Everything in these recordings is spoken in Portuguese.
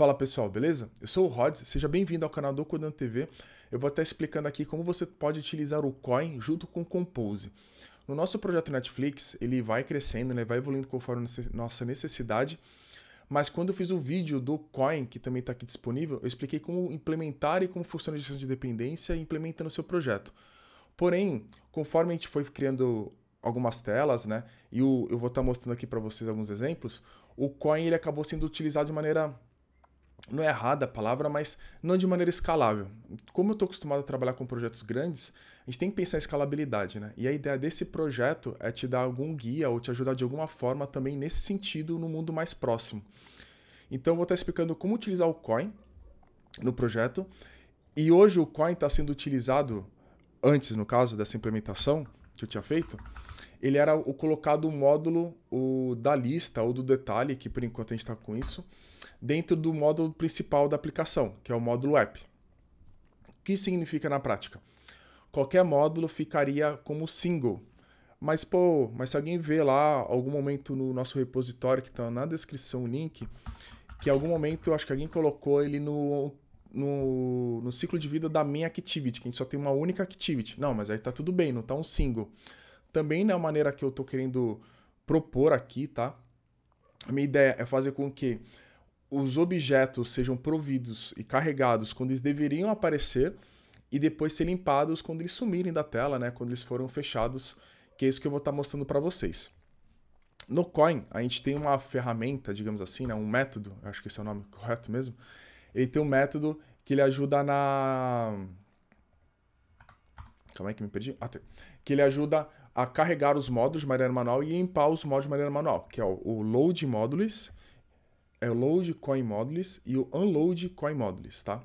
Fala pessoal, beleza? Eu sou o Rods, seja bem-vindo ao canal do Codan TV. Eu vou estar explicando aqui como você pode utilizar o Coin junto com o Compose. No nosso projeto Netflix, ele vai crescendo, né? vai evoluindo conforme nossa necessidade, mas quando eu fiz o vídeo do Coin, que também está aqui disponível, eu expliquei como implementar e como funciona a gestão de dependência e implementando no seu projeto. Porém, conforme a gente foi criando algumas telas, né? E eu vou estar mostrando aqui para vocês alguns exemplos. O Coin ele acabou sendo utilizado de maneira não é errada a palavra, mas não de maneira escalável. Como eu estou acostumado a trabalhar com projetos grandes, a gente tem que pensar em escalabilidade, né? E a ideia desse projeto é te dar algum guia ou te ajudar de alguma forma também nesse sentido no mundo mais próximo. Então, eu vou estar tá explicando como utilizar o coin no projeto. E hoje o coin está sendo utilizado, antes no caso dessa implementação que eu tinha feito, ele era o colocado o módulo o, da lista ou do detalhe, que por enquanto a gente está com isso, dentro do módulo principal da aplicação, que é o módulo app. O que significa na prática? Qualquer módulo ficaria como single. Mas, pô, mas se alguém vê lá algum momento no nosso repositório, que está na descrição o link, que em algum momento eu acho que alguém colocou ele no no, no, ciclo de vida da main activity, que a gente só tem uma única activity. Não, mas aí tá tudo bem, não tá um single também não é a maneira que eu tô querendo propor aqui, tá? A minha ideia é fazer com que os objetos sejam providos e carregados quando eles deveriam aparecer e depois ser limpados quando eles sumirem da tela, né? Quando eles foram fechados, que é isso que eu vou estar tá mostrando para vocês. No Coin, a gente tem uma ferramenta, digamos assim, né? um método, acho que esse é o nome correto mesmo. Ele tem um método que ele ajuda na. Calma aí que me perdi. Ah, tem. Tá. Que ele ajuda a carregar os módulos de maneira manual e limpar os módulos de maneira manual, que é o, load modules, é o load coin modules e o unload coin modules, tá?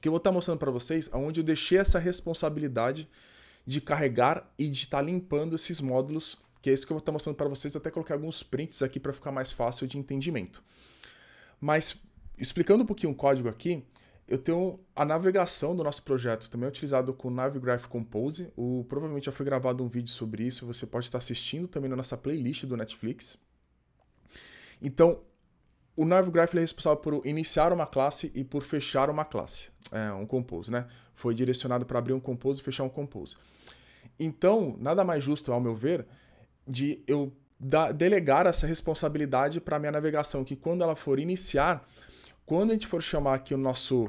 Que eu vou estar mostrando para vocês aonde eu deixei essa responsabilidade de carregar e de estar limpando esses módulos, que é isso que eu vou estar mostrando para vocês, até coloquei alguns prints aqui para ficar mais fácil de entendimento. Mas explicando um pouquinho o código aqui, eu tenho a navegação do nosso projeto também é utilizado com o Navigraph Compose. O, provavelmente já foi gravado um vídeo sobre isso, você pode estar assistindo também na nossa playlist do Netflix. Então, o Navigraph é responsável por iniciar uma classe e por fechar uma classe, é, um compose, né? Foi direcionado para abrir um compose e fechar um compose. Então, nada mais justo, ao meu ver, de eu da, delegar essa responsabilidade para a minha navegação, que quando ela for iniciar, quando a gente for chamar aqui o nosso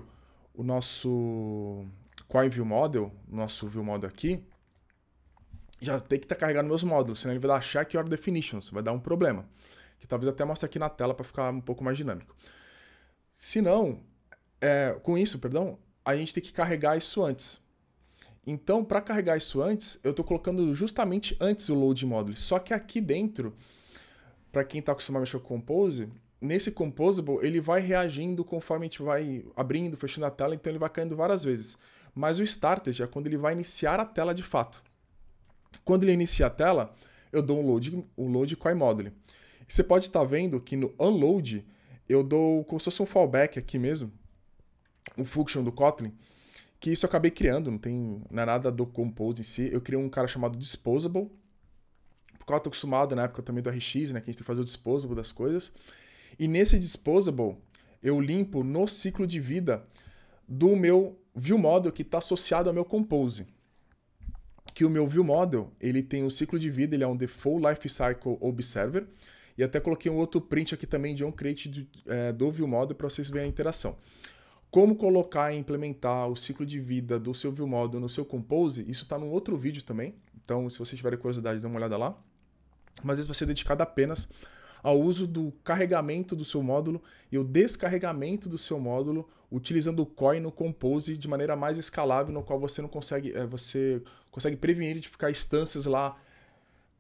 o nosso Coin View Model, nosso View Model aqui, já tem que estar tá carregando carregado meus módulos, senão ele vai dar check or definitions, vai dar um problema. Que talvez até mostre aqui na tela para ficar um pouco mais dinâmico. Se não, é, com isso, perdão, a gente tem que carregar isso antes. Então, para carregar isso antes, eu estou colocando justamente antes o load module. Só que aqui dentro, para quem está acostumado a mexer com o Compose, nesse Composable, ele vai reagindo conforme a gente vai abrindo, fechando a tela, então ele vai caindo várias vezes. Mas o Started é quando ele vai iniciar a tela de fato. Quando ele inicia a tela, eu dou um load, um load com iModel. Você pode estar tá vendo que no Unload, eu dou como se fosse um fallback aqui mesmo, um function do Kotlin, que isso eu acabei criando, não tem é nada do Compose em si. Eu criei um cara chamado Disposable, porque eu estou acostumado na época também do RX, né, que a gente tem que fazer o Disposable das coisas. E nesse disposable, eu limpo no ciclo de vida do meu view model que está associado ao meu compose. Que o meu view model, ele tem o um ciclo de vida, ele é um default life cycle observer. E até coloquei um outro print aqui também de um create do, é, do view model para vocês verem a interação. Como colocar e implementar o ciclo de vida do seu view model no seu compose, isso está num outro vídeo também. Então, se vocês tiverem curiosidade, dê uma olhada lá. Mas esse vai ser dedicado apenas ao uso do carregamento do seu módulo e o descarregamento do seu módulo utilizando o COI no Compose de maneira mais escalável, no qual você não consegue, é, você consegue prevenir de ficar instâncias lá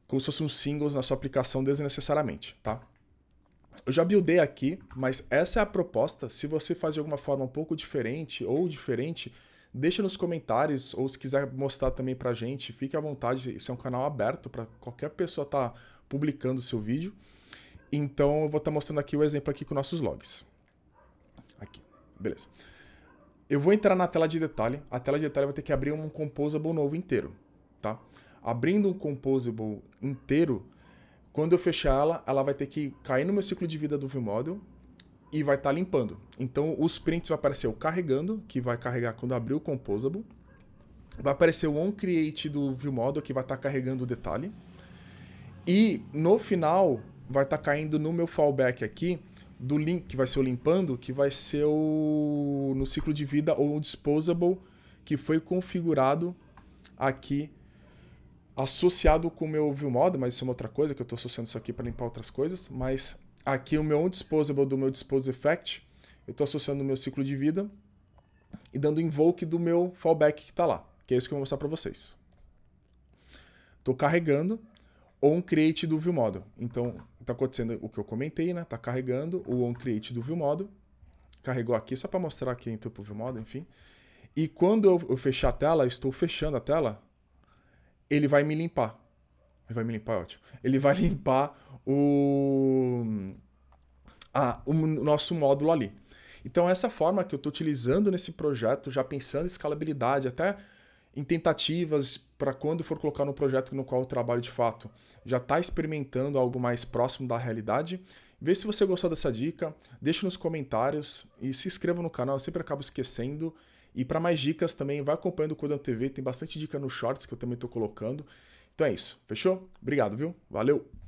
como se fossem um singles na sua aplicação desnecessariamente, tá? Eu já buildei aqui, mas essa é a proposta. Se você faz de alguma forma um pouco diferente ou diferente, deixa nos comentários ou se quiser mostrar também pra gente, fique à vontade, isso é um canal aberto para qualquer pessoa estar tá publicando o seu vídeo. Então eu vou estar tá mostrando aqui o exemplo aqui com nossos logs. Aqui, beleza. Eu vou entrar na tela de detalhe. A tela de detalhe vai ter que abrir um composable novo inteiro, tá? Abrindo um composable inteiro, quando eu fechar ela, ela vai ter que cair no meu ciclo de vida do ViewModel e vai estar tá limpando. Então os prints vai aparecer o carregando, que vai carregar quando abrir o composable. Vai aparecer o onCreate do ViewModel, que vai estar tá carregando o detalhe. E no final, vai estar tá caindo no meu fallback aqui do link que vai ser o limpando, que vai ser o no ciclo de vida ou o disposable que foi configurado aqui associado com o meu viewModel, mas isso é uma outra coisa que eu estou associando isso aqui para limpar outras coisas, mas aqui o meu on disposable do meu dispose effect, eu estou associando o meu ciclo de vida e dando invoke do meu fallback que está lá, que é isso que eu vou mostrar para vocês. Estou carregando on create do viewModel. Então, tá acontecendo o que eu comentei, né? Tá carregando o onCreate do ViewModel. Carregou aqui só para mostrar que entrou pro ViewModel, enfim. E quando eu, eu fechar a tela, estou fechando a tela, ele vai me limpar. Ele vai me limpar, ótimo. Ele vai limpar o, ah, o nosso módulo ali. Então, essa forma que eu estou utilizando nesse projeto, já pensando em escalabilidade, até em tentativas para quando for colocar no projeto no qual eu trabalho de fato, já está experimentando algo mais próximo da realidade. Vê se você gostou dessa dica, deixa nos comentários e se inscreva no canal, eu sempre acabo esquecendo. E para mais dicas também, vai acompanhando o Codão TV, tem bastante dica nos shorts que eu também estou colocando. Então é isso, fechou? Obrigado, viu? Valeu!